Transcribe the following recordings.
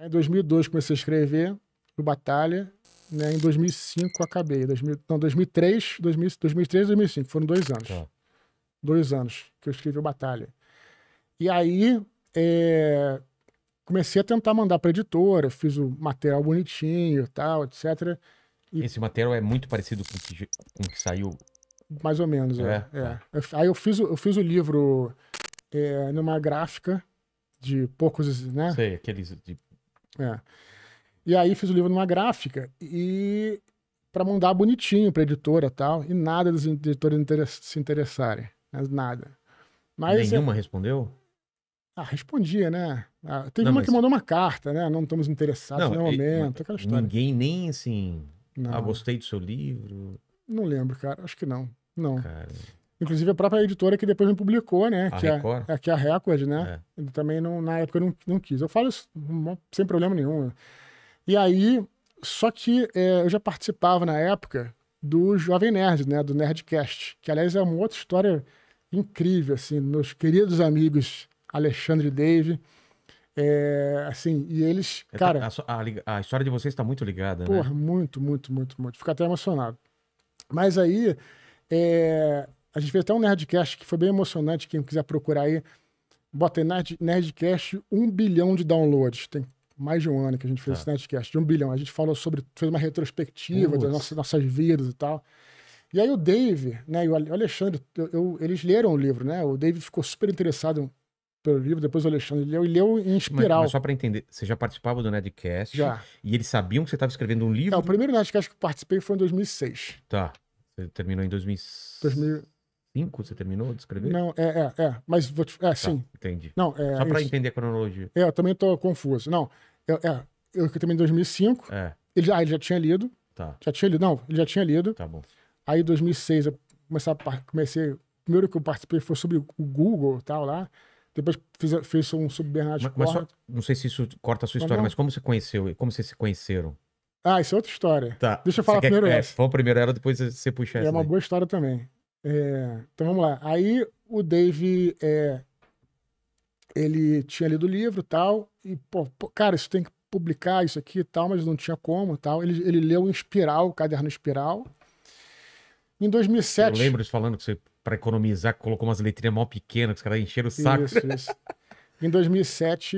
Em 2002 comecei a escrever o Batalha, né? Em 2005 acabei, 2000, não, 2003, 2000, 2003 2005, foram dois anos. Tá. Dois anos que eu escrevi o Batalha. E aí é, comecei a tentar mandar para editora, fiz o material bonitinho, tal, etc. E... Esse material é muito parecido com o que, com o que saiu. Mais ou menos, é. é, é. Tá. Eu, aí eu fiz, eu fiz o livro é, numa gráfica de poucos, né? Sei, aqueles de é. E aí fiz o livro numa gráfica e para mandar bonitinho para editora tal e nada dos editores se interessarem, mas né, nada. Mas nenhuma respondeu. Ah, respondia, né? Ah, teve não, uma mas... que mandou uma carta, né? Não estamos interessados não, no momento, aquela história. Ninguém nem assim, ah, não. ah, gostei do seu livro. Não lembro, cara. Acho que não. Não. Cara. Inclusive a própria editora que depois me publicou, né? A que, é Record. A, é que é a Record, né? É. Também não, na época não, não quis. Eu falo isso hum, sem problema nenhum. Né? E aí, só que é, eu já participava na época do Jovem Nerd, né? Do Nerdcast. Que, aliás, é uma outra história incrível, assim. Meus queridos amigos Alexandre e Dave. É, assim, e eles, tá, cara... A, a, a história de vocês está muito ligada, né? porra, né? muito, muito, muito, muito. Fico até emocionado. Mas aí... É, a gente fez até um Nerdcast que foi bem emocionante. Quem quiser procurar aí, bota aí Nerd, Nerdcast 1 bilhão de downloads. Tem mais de um ano que a gente fez ah. esse Nerdcast, de 1 bilhão. A gente falou sobre, fez uma retrospectiva Putz. das nossas, nossas vidas e tal. E aí o Dave, né, e o Alexandre, eu, eu, eles leram o livro, né? O Dave ficou super interessado pelo livro, depois o Alexandre leu e leu em espiral. Mas, mas só para entender, você já participava do Nerdcast? Já. E eles sabiam que você estava escrevendo um livro? É, o primeiro Nerdcast que eu participei foi em 2006. Tá. terminou em 2006. 2000... 5 você terminou de escrever? Não, é, é, é. Mas vou te. É, tá, sim. Entendi. Não, é, Só para entender a cronologia. É, eu também tô confuso. Não, é, é eu terminei em 2005. É. Ele, ah, ele já tinha lido. Tá. Já tinha lido? Não, ele já tinha lido. Tá bom. Aí em 2006 eu comecei, a, comecei. Primeiro que eu participei foi sobre o Google e tal lá. Depois fiz, fiz um sobre Bernardo mas, mas Não sei se isso corta a sua história, não, mas como você conheceu? Como vocês se conheceram? Ah, isso é outra história. Tá. Deixa eu falar primeiro é, essa. É, foi o primeiro era, depois você puxa é essa. É uma daí. boa história também. É, então vamos lá. Aí o Dave é, ele tinha lido o livro tal, e, pô, cara, isso tem que publicar isso aqui e tal, mas não tinha como tal. Ele, ele leu em espiral, o caderno espiral. Em 2007. Eu lembro de falando que você, para economizar, colocou umas letrinhas mal pequenas, que os caras encheram o saco. Isso, isso. em 2007,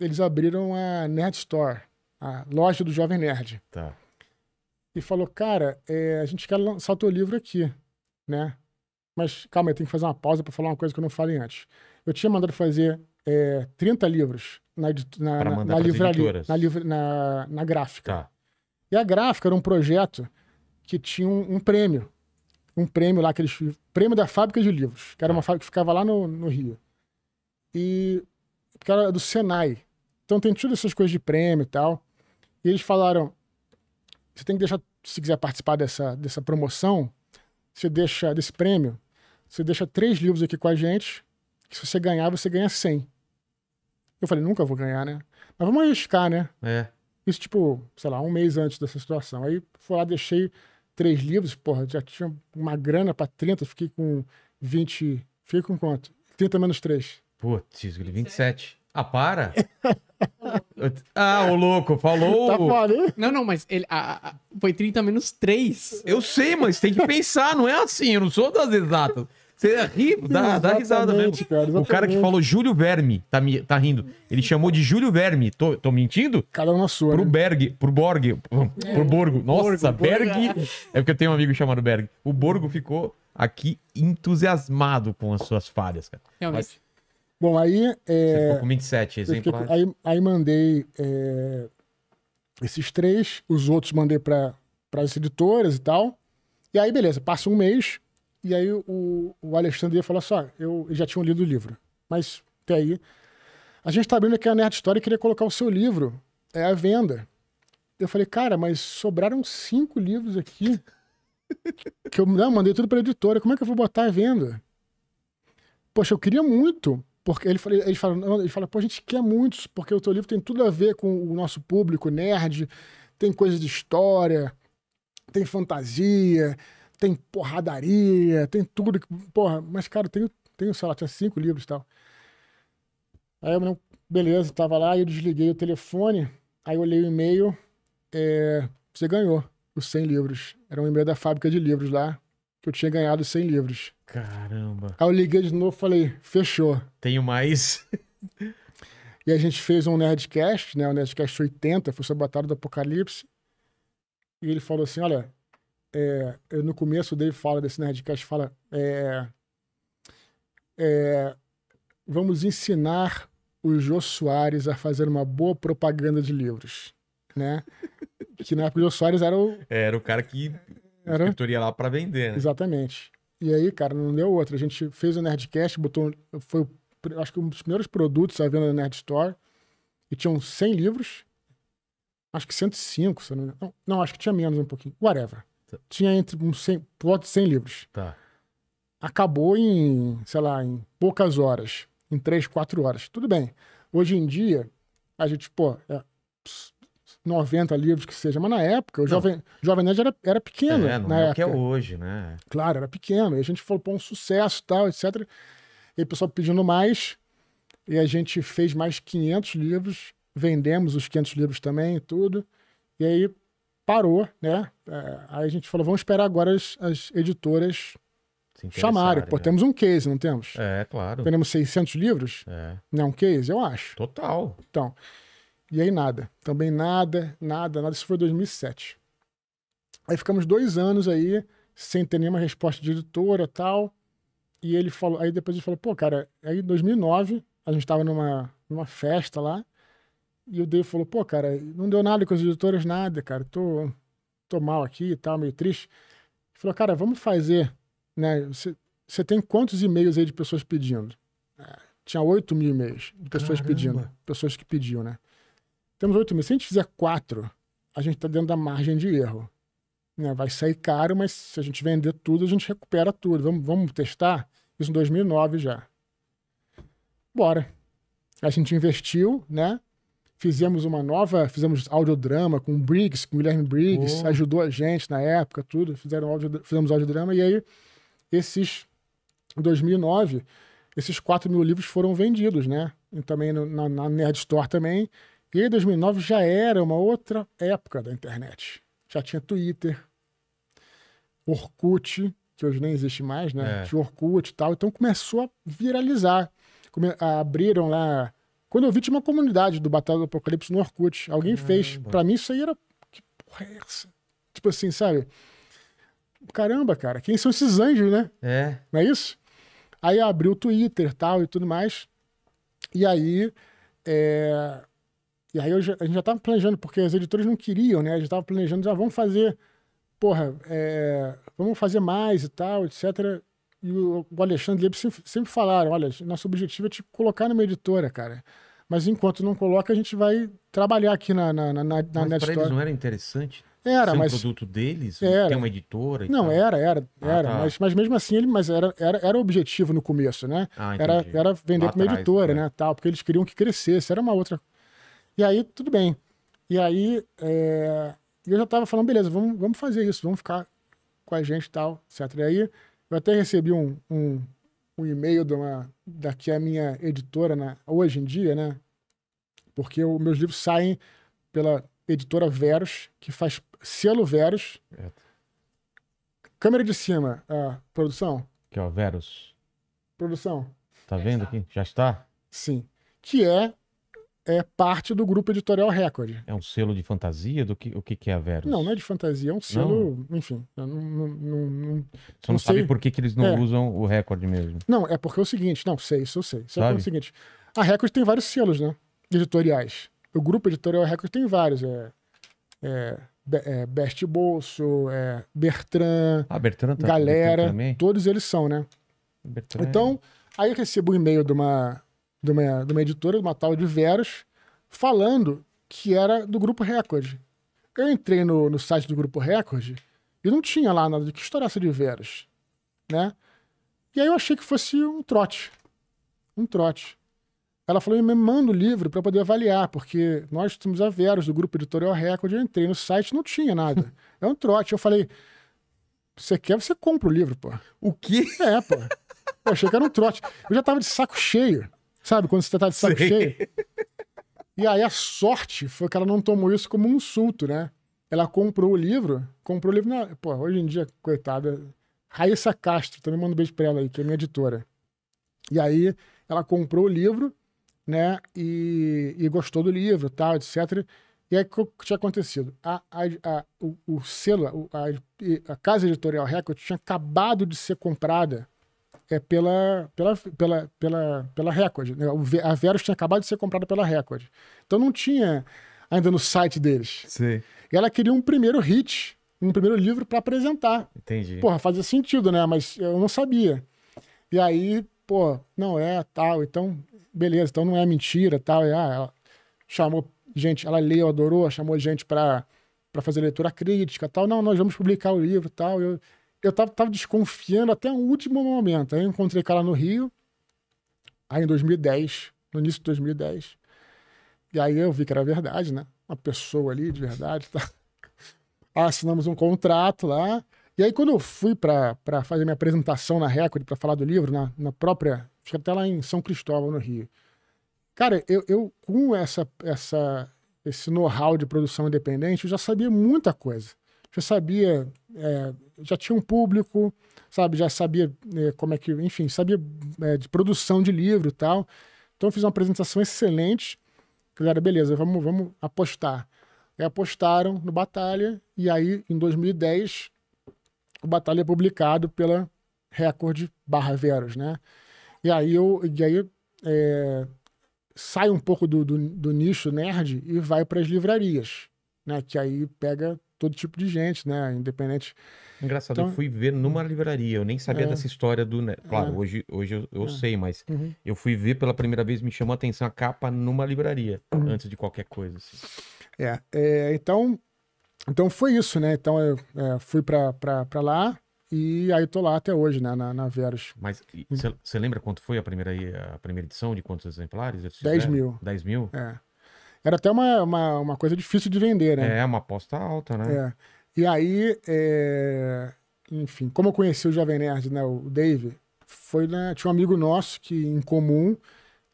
eles abriram a Nerd Store, a loja do Jovem Nerd. Tá. E falou, cara, é, a gente quer lançar o teu livro aqui né? Mas calma, eu tenho que fazer uma pausa para falar uma coisa que eu não falei antes. Eu tinha mandado fazer é, 30 livros na, na, na, na livraria, na, na, na gráfica. Tá. E a gráfica era um projeto que tinha um, um prêmio. Um prêmio lá, aqueles. Prêmio da Fábrica de Livros, que era uma tá. fábrica que ficava lá no, no Rio. E. Porque era do Senai. Então tem todas essas coisas de prêmio e tal. E eles falaram: você tem que deixar, se quiser participar dessa, dessa promoção, você deixa, desse prêmio, você deixa três livros aqui com a gente, que se você ganhar, você ganha 100. Eu falei, nunca vou ganhar, né? Mas vamos arriscar, né? É. Isso, tipo, sei lá, um mês antes dessa situação. Aí fui lá, deixei três livros, porra, já tinha uma grana pra 30, fiquei com 20. Fiquei com quanto? 30 menos 3. Putz, 27. Ah, para. ah, o louco, falou. Tá não, não, mas ele, foi 30 menos 3. Eu sei, mas tem que pensar, não é assim, eu não sou das exatas. Você é ri, dá, dá risada mesmo. Cara, o cara que falou Júlio Verme, tá, me, tá rindo. Ele chamou de Júlio Verme. Tô, tô mentindo? Cada uma na sua. Pro né? Berg, pro Borg, pro, pro é. Borgo. Nossa, Borgo, Berg. É. é porque eu tenho um amigo chamado Berg. O Borgo ficou aqui entusiasmado com as suas falhas, cara. Realmente. Mas, Bom, aí. É, Você ficou com 27 exemplares. Aí, aí mandei é, esses três, os outros mandei para as editoras e tal. E aí, beleza, passa um mês, e aí o, o Alexandre falou assim, só eu já tinha lido o livro. Mas até aí. A gente tá abrindo aqui a Nerd História e queria colocar o seu livro é, à venda. Eu falei, cara, mas sobraram cinco livros aqui. que eu não, mandei tudo pra editora. Como é que eu vou botar à venda? Poxa, eu queria muito porque ele, ele, fala, ele fala, pô, a gente quer muitos, porque o teu livro tem tudo a ver com o nosso público nerd, tem coisa de história, tem fantasia, tem porradaria, tem tudo. Que, porra, mas, cara, tem tem sei lá, tinha cinco livros e tal. Aí eu, não, beleza, tava lá, eu desliguei o telefone, aí eu olhei o e-mail, é, você ganhou os 100 livros. Era um e-mail da fábrica de livros lá, que eu tinha ganhado 100 livros. Caramba. Aí eu liguei de novo e falei, fechou. Tenho mais. e a gente fez um Nerdcast, né? O um Nerdcast 80, foi sobre a Batalha do Apocalipse. E ele falou assim, olha, é, eu, no começo dele fala desse Nerdcast, fala, é, é, vamos ensinar o Jô Soares a fazer uma boa propaganda de livros, né? que na época o Jô Soares era o... É, era o cara que era... Uhum. Escritoria lá para vender, né? Exatamente. E aí, cara, não deu outra. A gente fez o Nerdcast, botou. Foi, acho que um dos primeiros produtos à venda na Nerd Store. E tinham 100 livros. Acho que 105, se não, não, não acho que tinha menos um pouquinho. Whatever. Tá. Tinha entre uns 100, volta de 100 livros. Tá. Acabou em, sei lá, em poucas horas. Em 3, 4 horas. Tudo bem. Hoje em dia, a gente, pô, é, 90 livros que seja, mas na época, o Jovem, Jovem Nerd era, era pequeno. É, não na é época. que é hoje, né? Claro, era pequeno. E a gente falou, pô, um sucesso tal, etc. E o pessoal pedindo mais. E a gente fez mais 500 livros, vendemos os 500 livros também e tudo. E aí parou, né? É, aí a gente falou, vamos esperar agora as, as editoras chamarem. Né? Pô, né? temos um case, não temos? É, claro. Temos 600 livros? É. Não é um case? Eu acho. Total. Então... E aí nada. Também nada, nada, nada. Isso foi 2007. Aí ficamos dois anos aí, sem ter nenhuma resposta de editora tal. E ele falou, aí depois ele falou, pô, cara, aí 2009, a gente tava numa, numa festa lá. E o Dave falou, pô, cara, não deu nada com as editoras, nada, cara. Tô, tô mal aqui e tal, meio triste. Ele falou, cara, vamos fazer, né? Você, tem quantos e-mails aí de pessoas pedindo? É, tinha 8 mil e-mails de pessoas Caramba. pedindo. Pessoas que pediam, né? Temos 8 mil. Se a gente fizer 4, a gente está dentro da margem de erro. Né? Vai sair caro, mas se a gente vender tudo, a gente recupera tudo. Vamos, vamos testar? Isso em 2009 já. Bora. A gente investiu, né? Fizemos uma nova, fizemos audiodrama com o Briggs, com o Guilherme Briggs, oh. ajudou a gente na época, tudo. Fizeram audio, fizemos audiodrama e aí esses, em 2009, esses 4 mil livros foram vendidos, né? E também no, na, na Nerd Store também e aí 2009 já era uma outra época da internet. Já tinha Twitter, Orkut, que hoje nem existe mais, né? É. Tinha Orkut e tal. Então começou a viralizar. Come abriram lá. Quando eu vi, tinha uma comunidade do Batalha do Apocalipse no Orkut. Alguém Caramba. fez. Para mim, isso aí era. Que porra é essa? Tipo assim, sabe? Caramba, cara, quem são esses anjos, né? É. Não é isso? Aí abriu o Twitter tal e tudo mais. E aí. É e aí eu, a gente já estava planejando, porque as editoras não queriam, né? A gente estava planejando, já ah, vamos fazer, porra, é, vamos fazer mais e tal, etc. E o, o Alexandre sempre, sempre falaram, olha, nosso objetivo é te colocar numa editora, cara. Mas enquanto não coloca, a gente vai trabalhar aqui na, na, na, na, na Mas para eles não era interessante era, ser um mas... produto deles? Era. Ter uma editora? não, tal. era, era, ah, era. tá. mas, mas mesmo assim, ele, mas era, era, era o objetivo no começo, né? Ah, era, era vender para uma editora, é. né? Tal, porque eles queriam que crescesse. Era uma outra, e aí, tudo bem. E aí, é... eu já estava falando, beleza, vamos, vamos fazer isso, vamos ficar com a gente e tal, etc. E aí, eu até recebi um, um, um e-mail da que a minha editora né, hoje em dia, né? Porque os meus livros saem pela editora Verus, que faz selo Verus. É. Câmera de cima, uh, produção. Que é o Verus. Produção. Tá vendo aqui? Já está? Sim. Que é é parte do grupo editorial Record. É um selo de fantasia do que o que, é a Verus? Não, não é de fantasia, é um selo, não. enfim. não, não, não, Você não, sei. sabe por que, que eles não é. usam o Record mesmo? Não, é porque é o seguinte, não, sei, isso eu sei. É, é o seguinte. A Record tem vários selos, né? Editoriais. O grupo editorial Record tem vários. É, é, é Best Bolso, é Bertrand, ah, Bertrand tá, Galera. Bertrand todos eles são, né? Bertrand então, aí eu recebo um e-mail de uma de uma, de uma editora, uma tal de Veros, falando que era do Grupo Record. Eu entrei no, no site do Grupo Record e não tinha lá nada de que história de Veros, né? E aí eu achei que fosse um trote. Um trote. Ela falou, me manda o livro para poder avaliar, porque nós temos a Veros do Grupo Editorial Record, eu entrei no site não tinha nada. É um trote. Eu falei, você quer, você compra o livro, pô. O quê? É, pô. Eu achei que era um trote. Eu já tava de saco cheio. Sabe, quando você tá de saco Sim. cheio. E aí a sorte foi que ela não tomou isso como um insulto, né? Ela comprou o livro, comprou o livro. Na... Pô, hoje em dia, coitada. Raíssa Castro, também manda um beijo pra ela aí, que é minha editora. E aí ela comprou o livro, né? E, e gostou do livro, tal, etc. E aí o que tinha acontecido? A, a, a o, o, selo, a, a, casa editorial Record tinha acabado de ser comprada é pela, pela, pela, pela, pela Record. Né? A Verus tinha acabado de ser comprada pela Record. Então não tinha ainda no site deles. Sim. E ela queria um primeiro hit, um primeiro livro para apresentar. Entendi. Porra, fazia sentido, né? Mas eu não sabia. E aí, pô, não é tal, então, beleza, então não é mentira, tal. E, ah, ela chamou gente, ela leu, adorou, chamou gente para para fazer leitura crítica, tal. Não, nós vamos publicar o livro, tal. Eu, eu tava, tava desconfiando até o último momento. Aí eu encontrei cara no Rio, aí em 2010, no início de 2010. E aí eu vi que era verdade, né? Uma pessoa ali de verdade. Tá? Ah, assinamos um contrato lá. E aí quando eu fui para fazer minha apresentação na Record, para falar do livro, na, na própria. Fica até lá em São Cristóvão, no Rio. Cara, eu, eu com essa, essa, esse know-how de produção independente, eu já sabia muita coisa. Você sabia, é, já tinha um público, sabe? Já sabia é, como é que, enfim, sabia é, de produção de livro e tal. Então eu fiz uma apresentação excelente. Galera, beleza, vamos, vamos apostar. E apostaram no Batalha, e aí em 2010 o Batalha é publicado pela Record barra Veros, né? E aí eu e aí, é, sai um pouco do, do, do nicho nerd e vai para as livrarias, né? Que aí pega todo tipo de gente, né? Independente. Engraçado, então, eu fui ver numa hum. livraria, eu nem sabia é, dessa história do. Né? Claro, é, hoje, hoje eu, eu é, sei, mas uhum. eu fui ver pela primeira vez, me chamou a atenção a capa numa livraria, uhum. antes de qualquer coisa. Assim. É, é então, então foi isso, né? Então eu é, fui para lá. E aí tô lá até hoje, né, na, na Mas você uhum. lembra quanto foi a primeira, a primeira edição, de quantos exemplares? 10 mil. 10 mil? É. Era até uma, uma, uma coisa difícil de vender, né? É, uma aposta alta, né? É. E aí, é... enfim, como eu conheci o Jovem Nerd, né, o Dave, foi, né, tinha um amigo nosso que, em comum,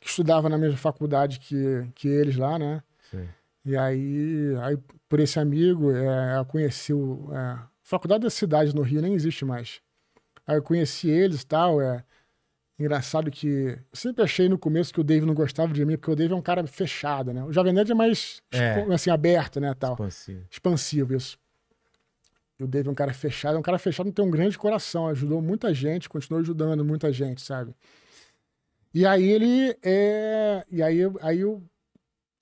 que estudava na mesma faculdade que, que eles lá, né? Sim. E aí, aí, por esse amigo, é, eu conheci o... É, faculdade da cidade no Rio nem existe mais. Aí eu conheci eles e tal, é... Engraçado que sempre achei no começo que o Dave não gostava de mim, porque o Dave é um cara fechado, né? O Jovem Nerd é mais é. assim, aberto, né? Tal. Expansivo. Expansivo, isso. E o Dave é um cara fechado, é um cara fechado, não tem um grande coração, ajudou muita gente, continuou ajudando muita gente, sabe? E aí ele. É... E aí, aí eu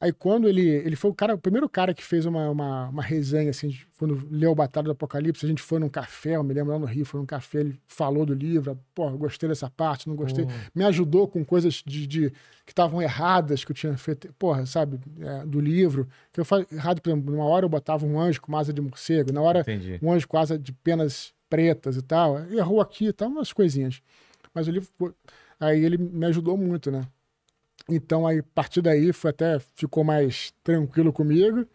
Aí quando ele, ele foi o cara, o primeiro cara que fez uma, uma, uma resenha, assim, quando leu o Batalha do Apocalipse, a gente foi num café, eu me lembro lá no Rio, foi num café, ele falou do livro, pô, gostei dessa parte, não gostei, me ajudou com coisas de, de que estavam erradas, que eu tinha feito, porra, sabe, é, do livro, que eu falei errado, por exemplo, numa hora eu botava um anjo com asa de morcego, na hora Entendi. um anjo com asa de penas pretas e tal, errou aqui e tal, umas coisinhas. Mas o livro, aí ele me ajudou muito, né? Então, a partir daí, foi até ficou mais tranquilo comigo.